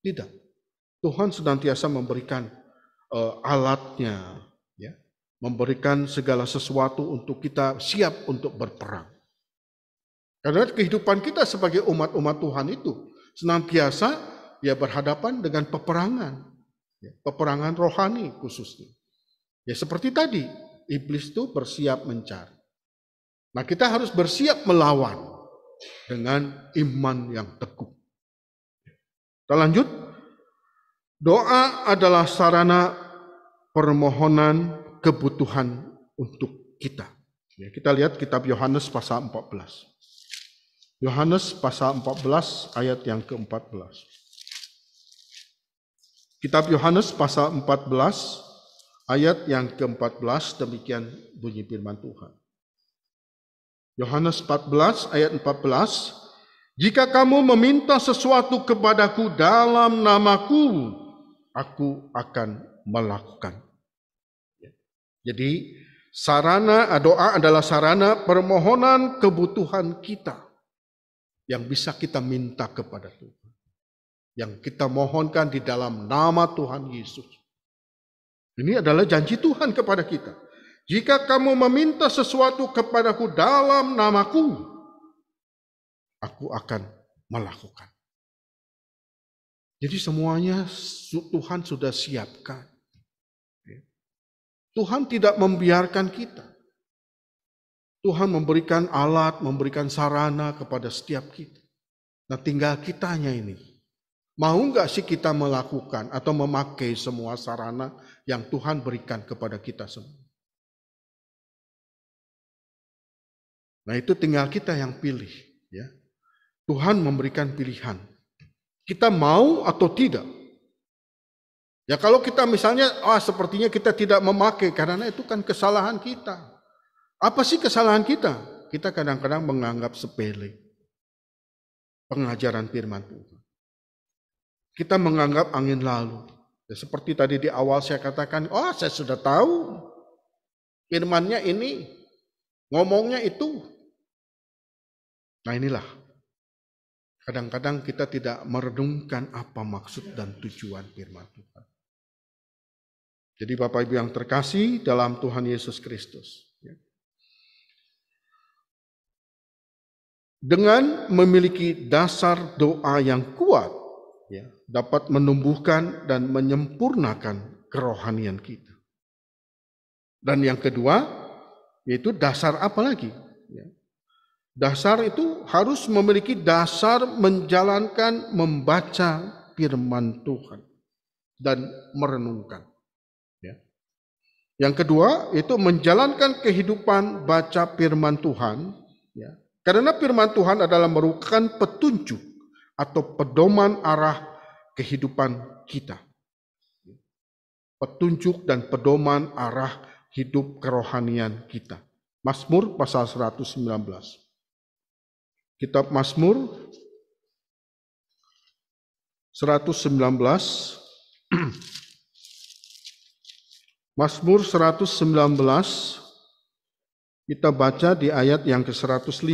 Tidak. Tuhan senantiasa memberikan uh, alatnya, ya, memberikan segala sesuatu untuk kita siap untuk berperang. Karena kehidupan kita sebagai umat-umat Tuhan itu senantiasa ya berhadapan dengan peperangan, ya, peperangan rohani khususnya. Ya seperti tadi, iblis itu bersiap mencari. Nah kita harus bersiap melawan dengan iman yang teguh. Kita lanjut Doa adalah sarana permohonan kebutuhan untuk kita. Ya, kita lihat kitab Yohanes pasal 14. Yohanes pasal 14 ayat yang ke-14. Kitab Yohanes pasal 14 ayat yang ke-14 demikian bunyi firman Tuhan. Yohanes 14 ayat 14 Jika kamu meminta sesuatu kepadaku dalam namaku aku akan melakukan. Ya. Jadi sarana doa adalah sarana permohonan kebutuhan kita yang bisa kita minta kepada Tuhan. Yang kita mohonkan di dalam nama Tuhan Yesus. Ini adalah janji Tuhan kepada kita. Jika kamu meminta sesuatu kepadaku dalam namaku, aku akan melakukan. Jadi semuanya Tuhan sudah siapkan. Ya. Tuhan tidak membiarkan kita. Tuhan memberikan alat, memberikan sarana kepada setiap kita. Nah tinggal kitanya ini. Mau nggak sih kita melakukan atau memakai semua sarana yang Tuhan berikan kepada kita semua? Nah itu tinggal kita yang pilih. ya. Tuhan memberikan pilihan kita mau atau tidak. Ya kalau kita misalnya, ah sepertinya kita tidak memakai karena itu kan kesalahan kita. Apa sih kesalahan kita? Kita kadang-kadang menganggap sepele pengajaran firman Tuhan. Kita menganggap angin lalu. Ya, seperti tadi di awal saya katakan, oh saya sudah tahu firmannya ini, ngomongnya itu. Nah inilah Kadang-kadang kita tidak merenungkan apa maksud dan tujuan firman Tuhan. Jadi Bapak Ibu yang terkasih dalam Tuhan Yesus Kristus. Ya. Dengan memiliki dasar doa yang kuat, ya, dapat menumbuhkan dan menyempurnakan kerohanian kita. Dan yang kedua, yaitu dasar apa lagi? Dasar itu harus memiliki dasar menjalankan membaca firman Tuhan dan merenungkan. Ya. Yang kedua itu menjalankan kehidupan baca firman Tuhan. Ya. Karena firman Tuhan adalah merupakan petunjuk atau pedoman arah kehidupan kita. Petunjuk dan pedoman arah hidup kerohanian kita. Mazmur pasal 119. Kitab Mazmur 119 Mazmur 119 kita baca di ayat yang ke-105.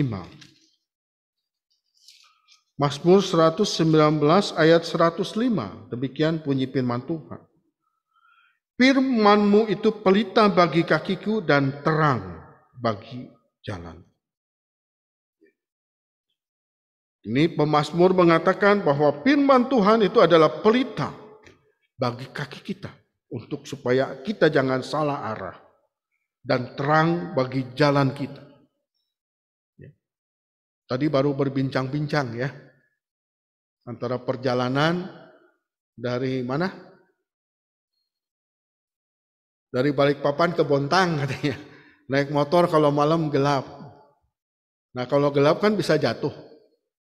Mazmur 119 ayat 105. Demikian bunyi firman Tuhan. Firmanmu itu pelita bagi kakiku dan terang bagi jalan. Ini pemazmur mengatakan bahwa firman Tuhan itu adalah pelita bagi kaki kita untuk supaya kita jangan salah arah dan terang bagi jalan kita. Ya. Tadi baru berbincang-bincang ya antara perjalanan dari mana? Dari Balikpapan ke Bontang katanya. Naik motor kalau malam gelap. Nah kalau gelap kan bisa jatuh.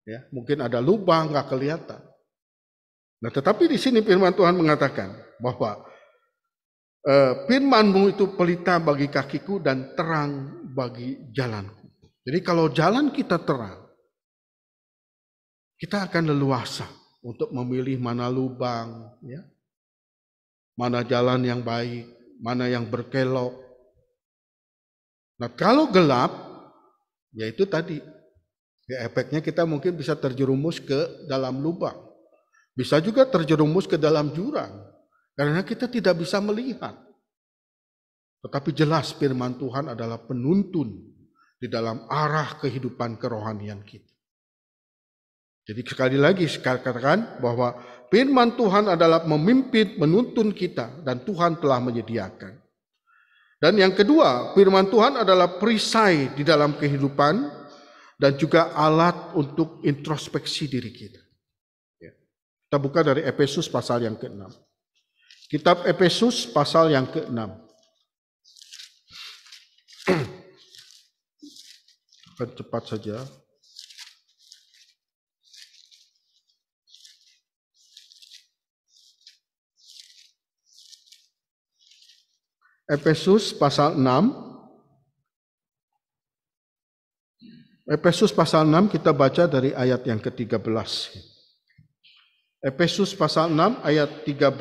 Ya, mungkin ada lubang nggak kelihatan. Nah, tetapi di sini firman Tuhan mengatakan bahwa e, firmanmu itu pelita bagi kakiku dan terang bagi jalanku. Jadi kalau jalan kita terang, kita akan leluasa untuk memilih mana lubang, ya, mana jalan yang baik, mana yang berkelok. Nah kalau gelap, yaitu tadi Ya, efeknya kita mungkin bisa terjerumus ke dalam lubang. Bisa juga terjerumus ke dalam jurang. Karena kita tidak bisa melihat. Tetapi jelas firman Tuhan adalah penuntun di dalam arah kehidupan kerohanian kita. Jadi sekali lagi saya katakan bahwa firman Tuhan adalah memimpin, menuntun kita dan Tuhan telah menyediakan. Dan yang kedua, firman Tuhan adalah perisai di dalam kehidupan dan juga alat untuk introspeksi diri kita. Ya. Kita buka dari Efesus pasal yang ke-6. Kitab Efesus pasal yang ke-6. Akan cepat saja. Efesus pasal 6 Efesus pasal 6 kita baca dari ayat yang ke-13. Efesus pasal 6 ayat 13.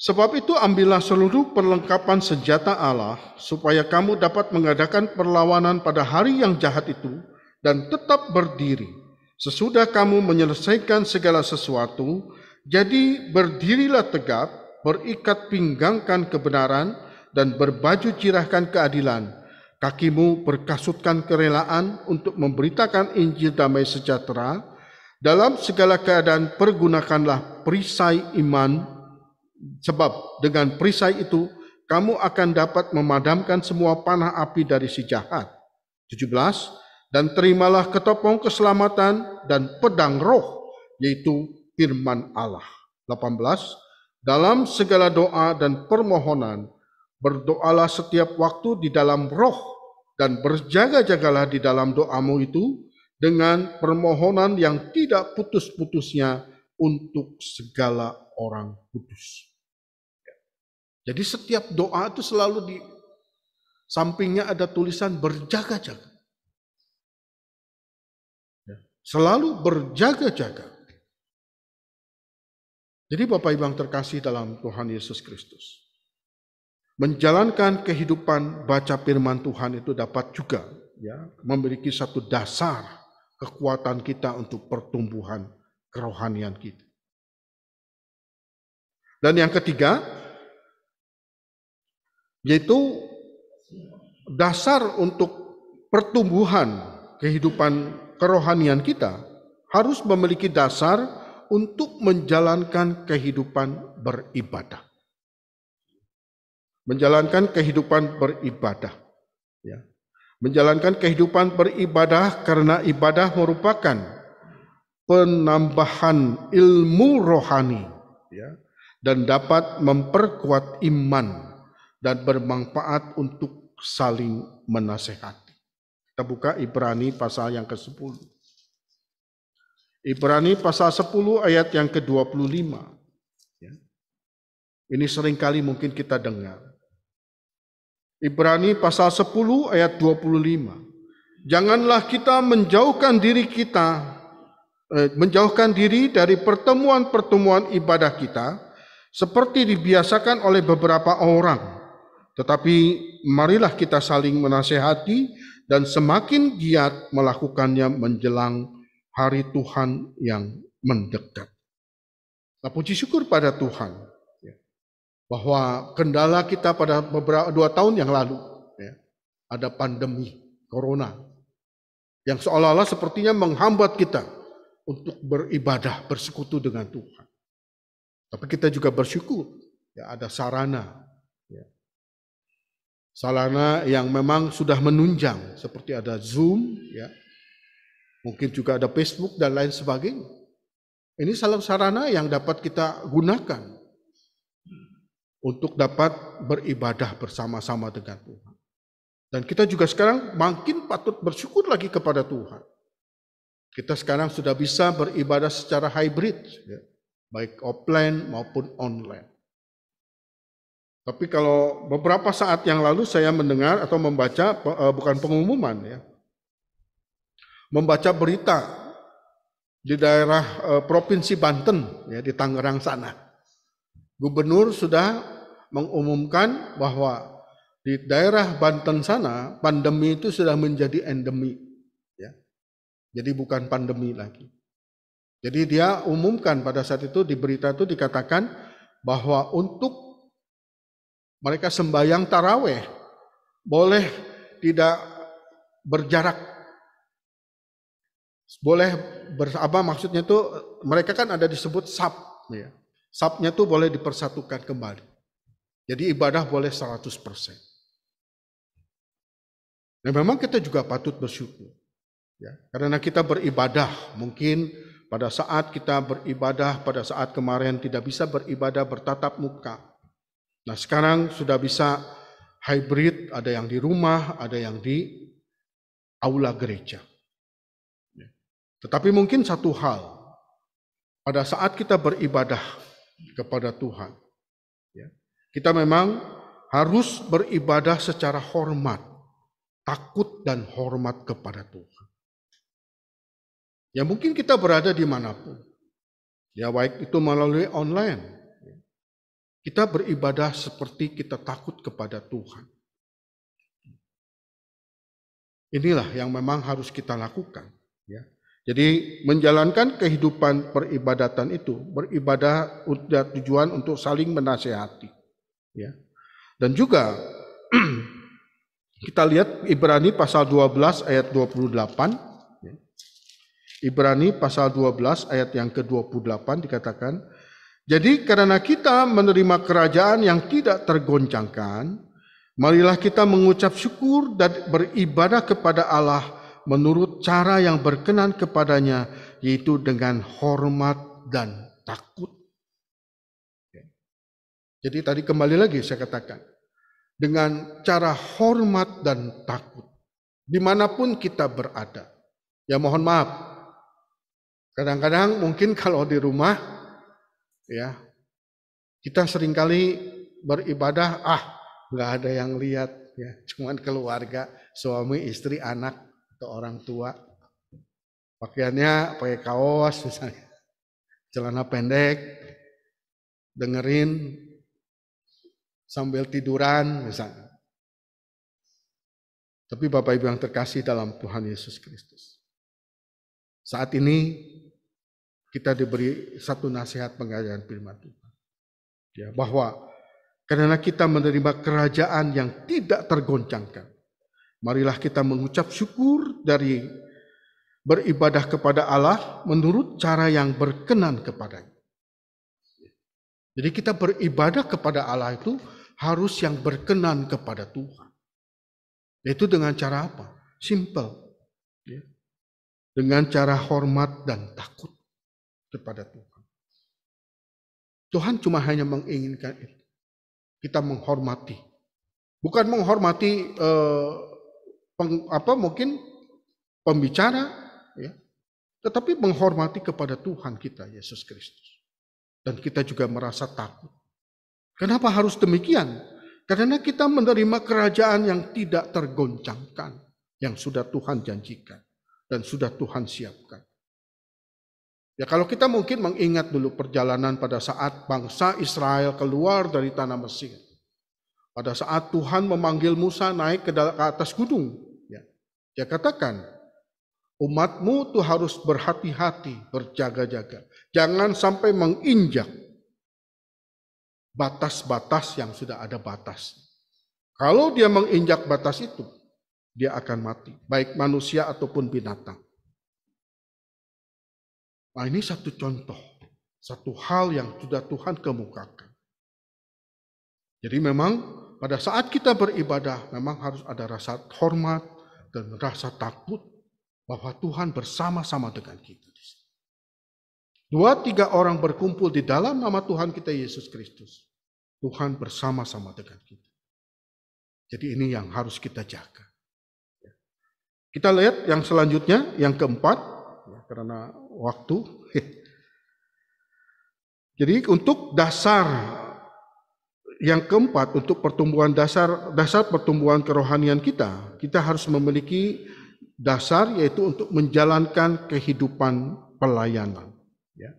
Sebab itu ambillah seluruh perlengkapan senjata Allah supaya kamu dapat mengadakan perlawanan pada hari yang jahat itu dan tetap berdiri. Sesudah kamu menyelesaikan segala sesuatu, jadi berdirilah tegap, berikat pinggangkan kebenaran dan berbaju cirahkan keadilan Kakimu berkasutkan kerelaan untuk memberitakan Injil damai sejahtera. Dalam segala keadaan pergunakanlah perisai iman, sebab dengan perisai itu kamu akan dapat memadamkan semua panah api dari si jahat. 17. Dan terimalah ketopong keselamatan dan pedang roh, yaitu firman Allah. 18. Dalam segala doa dan permohonan, Berdoalah setiap waktu di dalam roh dan berjaga-jagalah di dalam doamu itu dengan permohonan yang tidak putus-putusnya untuk segala orang kudus. Ya. Jadi setiap doa itu selalu di sampingnya ada tulisan berjaga-jaga. Ya. Selalu berjaga-jaga. Jadi Bapak Ibu yang terkasih dalam Tuhan Yesus Kristus menjalankan kehidupan baca firman Tuhan itu dapat juga ya memiliki satu dasar kekuatan kita untuk pertumbuhan kerohanian kita. Dan yang ketiga yaitu dasar untuk pertumbuhan kehidupan kerohanian kita harus memiliki dasar untuk menjalankan kehidupan beribadah menjalankan kehidupan beribadah. Ya. Menjalankan kehidupan beribadah karena ibadah merupakan penambahan ilmu rohani ya. dan dapat memperkuat iman dan bermanfaat untuk saling menasehati. Kita buka Ibrani pasal yang ke-10. Ibrani pasal 10 ayat yang ke-25. Ya. Ini seringkali mungkin kita dengar Ibrani pasal 10 ayat 25. Janganlah kita menjauhkan diri kita eh, menjauhkan diri dari pertemuan-pertemuan ibadah kita seperti dibiasakan oleh beberapa orang. Tetapi marilah kita saling menasehati dan semakin giat melakukannya menjelang hari Tuhan yang mendekat. Nah, puji syukur pada Tuhan bahwa kendala kita pada beberapa dua tahun yang lalu ya, ada pandemi corona yang seolah-olah sepertinya menghambat kita untuk beribadah bersekutu dengan Tuhan. Tapi kita juga bersyukur ya ada sarana ya. sarana yang memang sudah menunjang seperti ada Zoom ya mungkin juga ada Facebook dan lain sebagainya. Ini salah sarana yang dapat kita gunakan untuk dapat beribadah bersama-sama dengan Tuhan. Dan kita juga sekarang makin patut bersyukur lagi kepada Tuhan. Kita sekarang sudah bisa beribadah secara hybrid, ya, baik offline maupun online. Tapi kalau beberapa saat yang lalu saya mendengar atau membaca, eh, bukan pengumuman ya, membaca berita di daerah eh, provinsi Banten, ya, di Tangerang sana Gubernur sudah mengumumkan bahwa di daerah Banten sana pandemi itu sudah menjadi endemi. Ya. Jadi bukan pandemi lagi. Jadi dia umumkan pada saat itu di berita itu dikatakan bahwa untuk mereka sembahyang taraweh boleh tidak berjarak boleh berapa maksudnya itu mereka kan ada disebut sab. ya. Sabnya itu boleh dipersatukan kembali. Jadi ibadah boleh 100%. Nah memang kita juga patut bersyukur. Ya, karena kita beribadah mungkin pada saat kita beribadah, pada saat kemarin tidak bisa beribadah bertatap muka. Nah sekarang sudah bisa hybrid, ada yang di rumah, ada yang di aula gereja. Ya. Tetapi mungkin satu hal, pada saat kita beribadah, kepada Tuhan. Ya. Kita memang harus beribadah secara hormat, takut dan hormat kepada Tuhan. Ya mungkin kita berada di manapun. Ya baik itu melalui online. Ya. Kita beribadah seperti kita takut kepada Tuhan. Inilah yang memang harus kita lakukan. Ya. Jadi menjalankan kehidupan peribadatan itu, beribadah untuk tujuan untuk saling menasehati. Ya. Dan juga kita lihat Ibrani pasal 12 ayat 28. Ya. Ibrani pasal 12 ayat yang ke-28 dikatakan, Jadi karena kita menerima kerajaan yang tidak tergoncangkan, marilah kita mengucap syukur dan beribadah kepada Allah – menurut cara yang berkenan kepadanya, yaitu dengan hormat dan takut. Jadi tadi kembali lagi saya katakan, dengan cara hormat dan takut, dimanapun kita berada. Ya mohon maaf, kadang-kadang mungkin kalau di rumah, ya kita seringkali beribadah, ah nggak ada yang lihat, ya cuman keluarga, suami, istri, anak, atau orang tua. Pakaiannya pakai kaos misalnya, celana pendek, dengerin sambil tiduran misalnya. Tapi Bapak Ibu yang terkasih dalam Tuhan Yesus Kristus. Saat ini kita diberi satu nasihat pengajaran firman Tuhan. Ya, bahwa karena kita menerima kerajaan yang tidak tergoncangkan. Marilah kita mengucap syukur dari beribadah kepada Allah menurut cara yang berkenan kepadanya. Jadi kita beribadah kepada Allah itu harus yang berkenan kepada Tuhan. itu dengan cara apa? Simple. Ya. Dengan cara hormat dan takut kepada Tuhan. Tuhan cuma hanya menginginkan itu. Kita menghormati. Bukan menghormati eh, peng, apa mungkin pembicara ya, tetapi menghormati kepada Tuhan kita Yesus Kristus. Dan kita juga merasa takut. Kenapa harus demikian? Karena kita menerima kerajaan yang tidak tergoncangkan, yang sudah Tuhan janjikan dan sudah Tuhan siapkan. Ya kalau kita mungkin mengingat dulu perjalanan pada saat bangsa Israel keluar dari tanah Mesir. Pada saat Tuhan memanggil Musa naik ke atas gunung dia katakan, umatmu itu harus berhati-hati, berjaga-jaga. Jangan sampai menginjak batas-batas yang sudah ada batas. Kalau dia menginjak batas itu, dia akan mati, baik manusia ataupun binatang. Nah, ini satu contoh, satu hal yang sudah Tuhan kemukakan. Jadi memang pada saat kita beribadah memang harus ada rasa hormat, dan rasa takut bahwa Tuhan bersama-sama dengan kita. Dua tiga orang berkumpul di dalam nama Tuhan kita Yesus Kristus. Tuhan bersama-sama dengan kita. Jadi ini yang harus kita jaga. Kita lihat yang selanjutnya, yang keempat, ya, karena waktu. Jadi untuk dasar yang keempat, untuk pertumbuhan dasar dasar pertumbuhan kerohanian kita, kita harus memiliki dasar yaitu untuk menjalankan kehidupan pelayanan. Ya.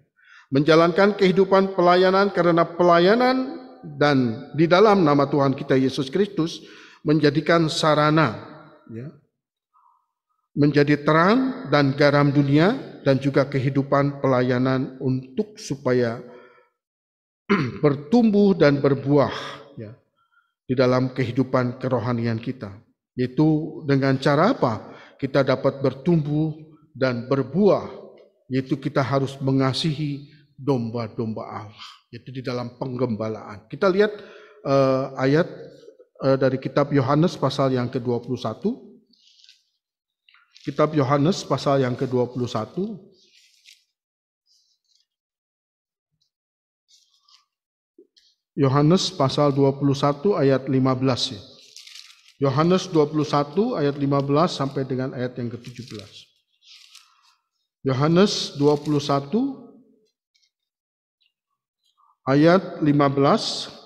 Menjalankan kehidupan pelayanan karena pelayanan dan di dalam nama Tuhan kita Yesus Kristus menjadikan sarana, ya. menjadi terang dan garam dunia dan juga kehidupan pelayanan untuk supaya bertumbuh dan berbuah ya, di dalam kehidupan kerohanian kita. Yaitu dengan cara apa? Kita dapat bertumbuh dan berbuah. Yaitu kita harus mengasihi domba-domba Allah. Yaitu di dalam penggembalaan. Kita lihat uh, ayat uh, dari kitab Yohanes pasal yang ke-21. Kitab Yohanes pasal yang ke-21. Yohanes pasal 21 ayat 15 ya. Yohanes 21 ayat 15 sampai dengan ayat yang ke-17. Yohanes 21 ayat 15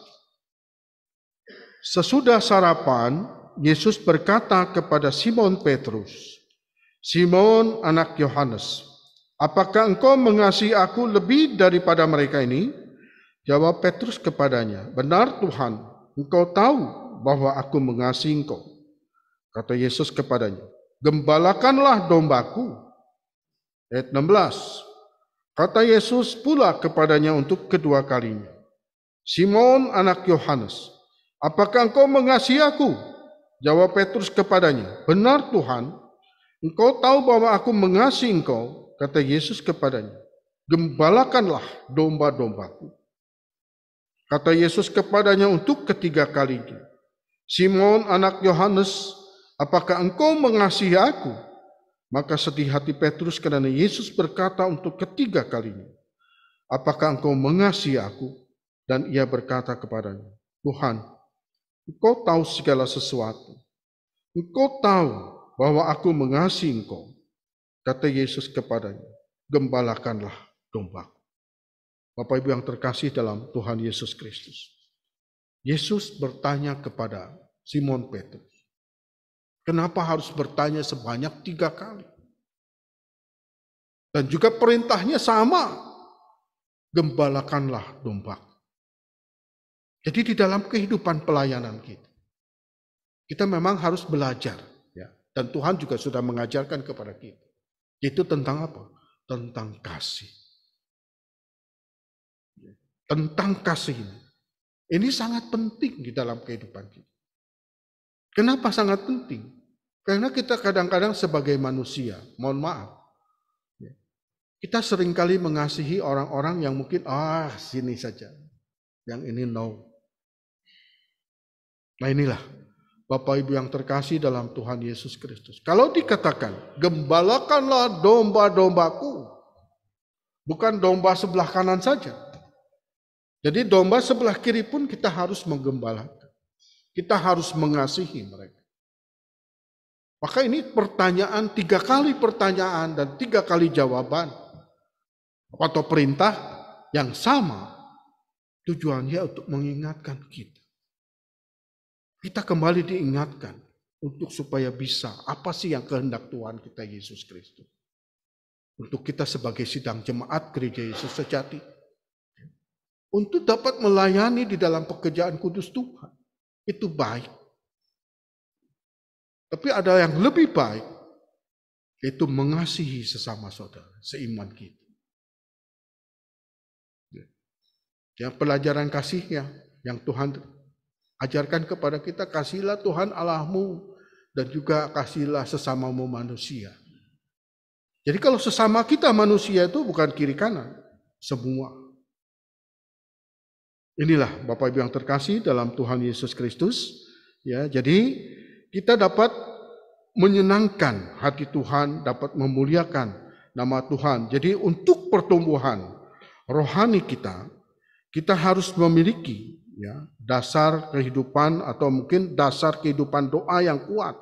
Sesudah sarapan Yesus berkata kepada Simon Petrus Simon anak Yohanes apakah engkau mengasihi aku lebih daripada mereka ini Jawab Petrus kepadanya, "Benar Tuhan, engkau tahu bahwa aku mengasihi engkau." Kata Yesus kepadanya, "Gembalakanlah dombaku." Ayat 16. Kata Yesus pula kepadanya untuk kedua kalinya, "Simon anak Yohanes, apakah engkau mengasihi aku?" Jawab Petrus kepadanya, "Benar Tuhan, engkau tahu bahwa aku mengasihi engkau." Kata Yesus kepadanya, "Gembalakanlah domba-dombaku." Kata Yesus kepadanya untuk ketiga kalinya, Simon anak Yohanes, apakah engkau mengasihi aku? Maka sedih hati Petrus karena Yesus berkata untuk ketiga kalinya, apakah engkau mengasihi aku? Dan ia berkata kepadanya, Tuhan, engkau tahu segala sesuatu. Engkau tahu bahwa aku mengasihi engkau. Kata Yesus kepadanya, gembalakanlah dombaku. Bapak Ibu yang terkasih dalam Tuhan Yesus Kristus. Yesus bertanya kepada Simon Petrus. Kenapa harus bertanya sebanyak tiga kali? Dan juga perintahnya sama. Gembalakanlah domba. Jadi di dalam kehidupan pelayanan kita. Kita memang harus belajar. ya. Dan Tuhan juga sudah mengajarkan kepada kita. Itu tentang apa? Tentang kasih tentang kasih ini. Ini sangat penting di dalam kehidupan kita. Kenapa sangat penting? Karena kita kadang-kadang sebagai manusia, mohon maaf, ya, kita seringkali mengasihi orang-orang yang mungkin, ah sini saja, yang ini no. Nah inilah, Bapak Ibu yang terkasih dalam Tuhan Yesus Kristus. Kalau dikatakan, gembalakanlah domba-dombaku, bukan domba sebelah kanan saja, jadi domba sebelah kiri pun kita harus menggembalakan. Kita harus mengasihi mereka. Maka ini pertanyaan, tiga kali pertanyaan dan tiga kali jawaban. Atau perintah yang sama. Tujuannya untuk mengingatkan kita. Kita kembali diingatkan untuk supaya bisa apa sih yang kehendak Tuhan kita Yesus Kristus. Untuk kita sebagai sidang jemaat gereja Yesus sejati untuk dapat melayani di dalam pekerjaan kudus Tuhan. Itu baik. Tapi ada yang lebih baik, yaitu mengasihi sesama saudara, seiman kita. Ya, pelajaran kasihnya yang Tuhan ajarkan kepada kita, kasihlah Tuhan Allahmu dan juga kasihlah sesamamu manusia. Jadi kalau sesama kita manusia itu bukan kiri kanan, semua Inilah Bapak Ibu yang terkasih dalam Tuhan Yesus Kristus. Ya, jadi kita dapat menyenangkan hati Tuhan, dapat memuliakan nama Tuhan. Jadi untuk pertumbuhan rohani kita, kita harus memiliki ya, dasar kehidupan atau mungkin dasar kehidupan doa yang kuat.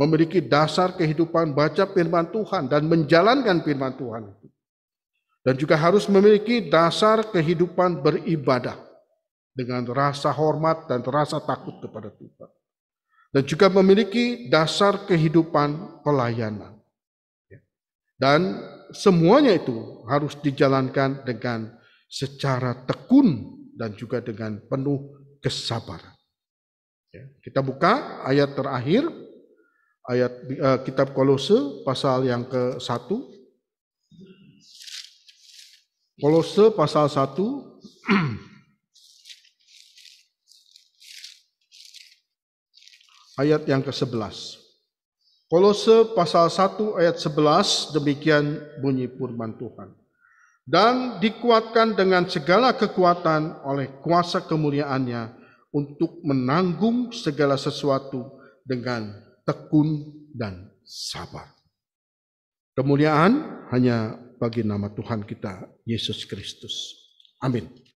Memiliki dasar kehidupan baca firman Tuhan dan menjalankan firman Tuhan dan juga harus memiliki dasar kehidupan beribadah dengan rasa hormat dan rasa takut kepada Tuhan. Dan juga memiliki dasar kehidupan pelayanan. Ya. Dan semuanya itu harus dijalankan dengan secara tekun dan juga dengan penuh kesabaran. Ya. Kita buka ayat terakhir, ayat eh, kitab Kolose pasal yang ke-1 Kolose pasal 1 ayat yang ke-11. Kolose pasal 1 ayat 11 demikian bunyi firman Tuhan. Dan dikuatkan dengan segala kekuatan oleh kuasa kemuliaannya untuk menanggung segala sesuatu dengan tekun dan sabar. Kemuliaan hanya bagi nama Tuhan kita Yesus Kristus. Amin.